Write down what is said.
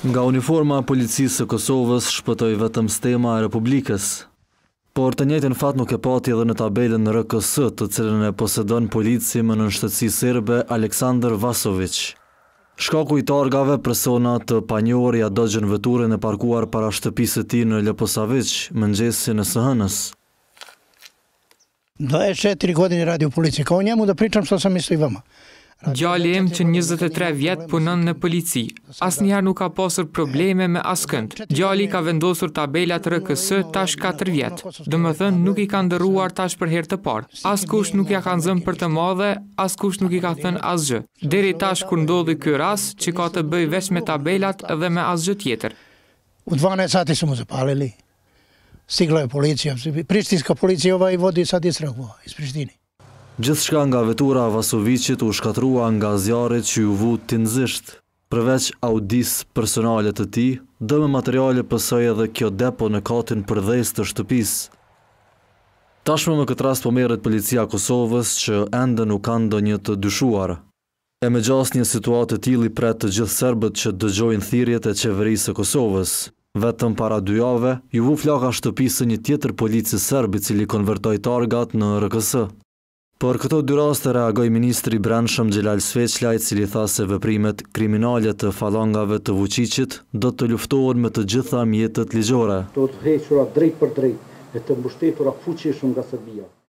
Nga uniforma policisë së Kosovës shpëtoj vetëm stema e Republikës, por të njëtën fat nuk e pati edhe në tabelën në RKS të cilën e posedon polici më në nështëtësi sirbe Aleksandr Vasovic. Shkaku i targave persona të panjohër ja dëgjën vëturën e parkuar para shtëpisë ti në Ljeposavic, më nxesi në Sëhënës. Dhe e që tri godin i radio policikë, o mu dhe pričëm së se misli vëma. Gjali im që 23 vjetë punën në polici. Asnjëherë nuk ka pasur probleme me askënd. Gjali ka vendosur tabelat RKS tash 4 vjetë. Dë më thënë nuk i ka ndëruar tash për herë të parë. As kush nuk ja ka nëzëm për të madhe, as kush nuk i ka thënë asgjë. Deri tash kur ndodhi kjo ras, që ka të bëj veç me tabelat dhe me asgjë tjetër. U të sa ti së më zëpaleli. Sigla e policija. Prishtinska policija ova jo, i vodi sa ti së rëkua, Gjithë shka nga vetura Vasovicit u shkatrua nga zjarit që ju vu të nëzisht. Përveç audis personalet të ti, dëme materiale pësoj edhe kjo depo në katin dhejst të shtëpis. Tashme me këtë ras po meret policia Kosovës që endë nuk kanë do një të dyshuar. E me gjas një situatë të tili pre të gjithë serbët që dëgjojnë thirjet e qeverisë e Kosovës. Vetëm para dujave, ju vu flaka shtëpisë një tjetër polici serbi cili konvertoj targat në RKS. Por këto dy raste reagoj ministri Branshëm Gjelal Sveçlaj, cili tha se vëprimet kriminalet të falangave të vëqicit do të luftohen me të gjitha mjetët ligjore. Do të hequra drejt për drejt e të mbështetura fuqishëm nga Serbia.